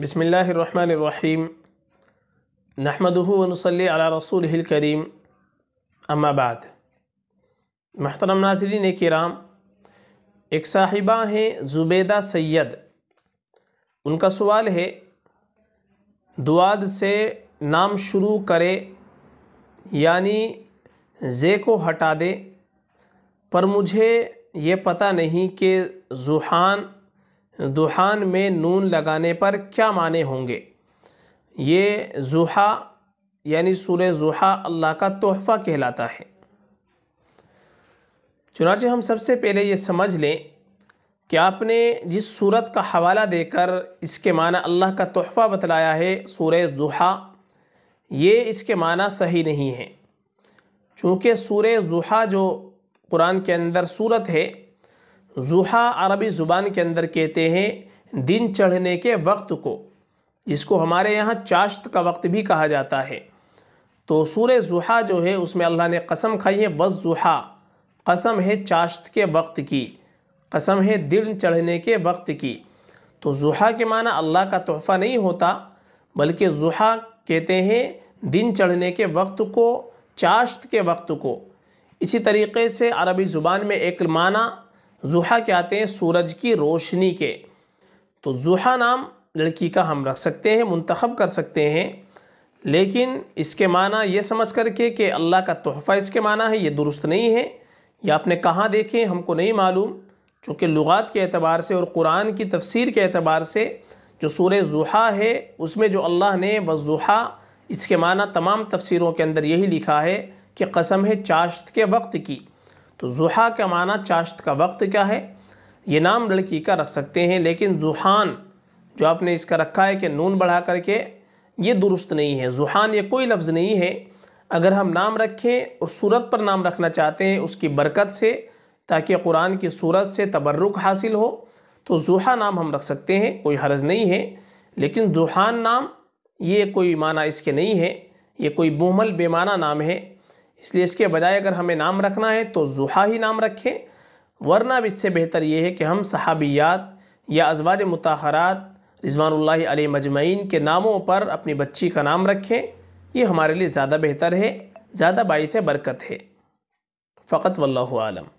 बसमीम नहमदनसली रसूल करीम अम्माबाद महतरम नाजरीन कराम एक साहिबा हैं जुबैदा सैयद उनका सवाल है दुआद से नाम शुरू करे यानी जे को हटा दे पर मुझे ये पता नहीं कि जुहान दुहान में नून लगाने पर क्या माने होंगे ये जुहा यानी सूर जुहा अल्लाह का तोहफ़ा कहलाता है चुनाचे हम सबसे पहले ये समझ लें कि आपने जिस सूरत का हवाला देकर इसके माना अल्लाह का तोहफ़ा बतलाया है सूर जुहा ये इसके माना सही नहीं है चूँकि सूर जुहा जो कुरान के अंदर सूरत है जुहा अरबी ज़ुबान के अंदर कहते हैं दिन चढ़ने के वक्त को इसको हमारे यहाँ चाश्त का वक्त भी कहा जाता है तो सूर जुहा जो है उसमें अल्लाह ने कसम खाई है वस जुहा कसम है चाश्त के वक्त की कसम है दिन चढ़ने के वक्त की तो जुहा के माना अल्लाह का तोहफ़ा नहीं होता बल्कि जुहा कहते हैं दिन चढ़ने के वक्त को चाश्त के वक्त को इसी तरीके से अरबी ज़ुबान में एक माना जुहा क्या आते हैं सूरज की रोशनी के तो जुहा नाम लड़की का हम रख सकते हैं मंतखब कर सकते हैं लेकिन इसके माना ये समझ करके कि अल्लाह का तोहफ़ा इसके माना है ये दुरुस्त नहीं है या आपने कहाँ देखे हमको नहीं मालूम चूँकि लुगात के अतबार से और कुरान की तफसीर के अतबार से जो सूर जुहा है उसमें जो अल्लाह ने वजुहा इसके माना तमाम तफसीरों के अंदर यही लिखा है कि कसम है चाश्त के वक्त की तो जुहा का माना चाश्त का वक्त क्या है ये नाम लड़की का रख सकते हैं लेकिन जुहान जो आपने इसका रखा है कि नून बढ़ा करके ये दुरुस्त नहीं है जुहान ये कोई लफ्ज़ नहीं है अगर हम नाम रखें और सूरत पर नाम रखना चाहते हैं उसकी बरकत से ताकि कुरान की सूरत से तबर्रुक हासिल हो तो जुहा नाम हम रख सकते हैं कोई हर्ज नहीं है लेकिन जुहान नाम ये कोई माना इसके नहीं है ये कोई बोहमल बेमाना नाम है इसलिए इसके बजाय अगर हमें नाम रखना है तो जुहा ही नाम रखें वरना अब इससे बेहतर ये है कि हम सहाबियात या अजवाज मतहरात रिजवान मजमैन के नामों पर अपनी बच्ची का नाम रखें ये हमारे लिए ज़्यादा बेहतर है ज़्यादा बायस बरकत है फ़कत वल्लम